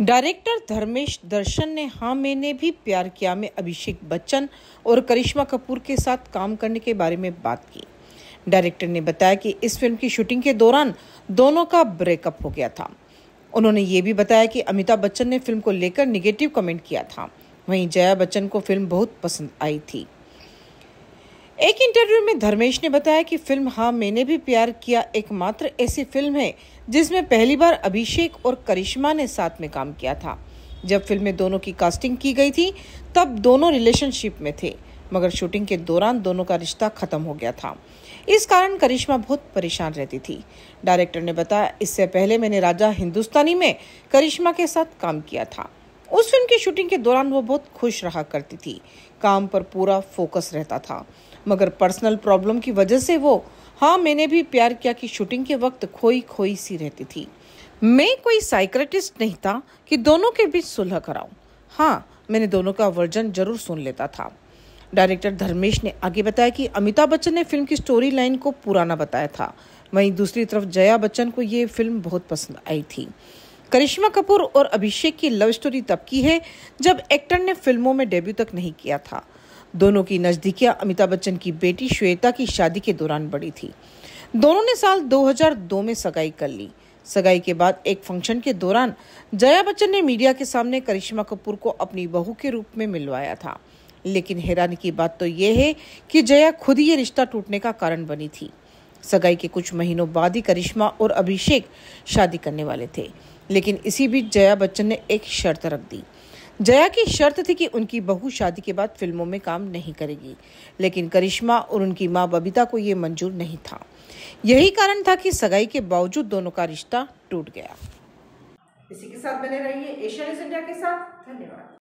director Dharmesh दर्शन ने हाँ मैंने भी प्यार किया में अभिषेक बच्चन और करिश्मा कपूर के साथ काम करने के बारे में बात की डायरेक्टर ने बताया कि इस फिल्म की शूटिंग के दौरान दोनों का ब्रेकअप हो गया था उन्होंने ये भी बताया कि अमिताभ बच्चन ने फिल्म को लेकर निगेटिव कमेंट किया था वहीं जया बच्चन को फिल्म बहुत पसंद आई थी एक इंटरव्यू में धर्मेश ने बताया कि फिल्म हाँ मैंने भी प्यार किया एकमात्र ऐसी फिल्म है जिसमें पहली बार अभिषेक और करिश्मा ने साथ में काम किया था जब फिल्म में दोनों की कास्टिंग की गई थी तब दोनों रिलेशनशिप में थे मगर शूटिंग के दौरान दोनों का रिश्ता खत्म हो गया था इस कारण करिश्मा बहुत परेशान रहती थी डायरेक्टर ने बताया इससे पहले मैंने राजा हिंदुस्तानी में करिश्मा के साथ काम किया था उस फिल्म की शूटिंग के दौरान वो बहुत खुश रहा करती थी काम पर पूरा फोकस रहता था मगर पर्सनल प्रॉब्लम की वजह से वो हाँ मैंने भी प्यार किया कि शूटिंग के वक्त खोई खोई सी रहती थी मैं कोई साइक्रेटिस्ट नहीं था कि दोनों के बीच सुलह कराऊं हाँ मैंने दोनों का वर्जन जरूर सुन लेता था डायरेक्टर धर्मेश ने आगे बताया कि अमिताभ बच्चन ने फिल्म की स्टोरी लाइन को पुराना बताया था वहीं दूसरी तरफ जया बच्चन को ये फिल्म बहुत पसंद आई थी करिश्मा कपूर और अभिषेक की लव स्टोरी तब की है जब एक्टर ने फिल्मों में डेब्यू तक नहीं किया था दोनों की नज़दीकियाँ अमिताभ बच्चन की बेटी श्वेता की शादी के दौरान बड़ी थी दोनों ने साल 2002 में सगाई कर ली सगाई के बाद एक फंक्शन के दौरान जया बच्चन ने मीडिया के सामने करिश्मा कपूर को अपनी बहू के रूप में मिलवाया था लेकिन हैरानी की बात तो यह है कि जया खुद ये रिश्ता टूटने का कारण बनी थी सगाई के कुछ महीनों बाद ही करिश्मा और अभिषेक शादी करने वाले थे लेकिन इसी बीच जया बच्चन ने एक शर्त रख दी जया की शर्त थी कि उनकी बहू शादी के बाद फिल्मों में काम नहीं करेगी लेकिन करिश्मा और उनकी माँ बबीता को ये मंजूर नहीं था यही कारण था कि सगाई के बावजूद दोनों का रिश्ता टूट गया इसी के साथ बने रहिए न्यूज इंडिया के साथ धन्यवाद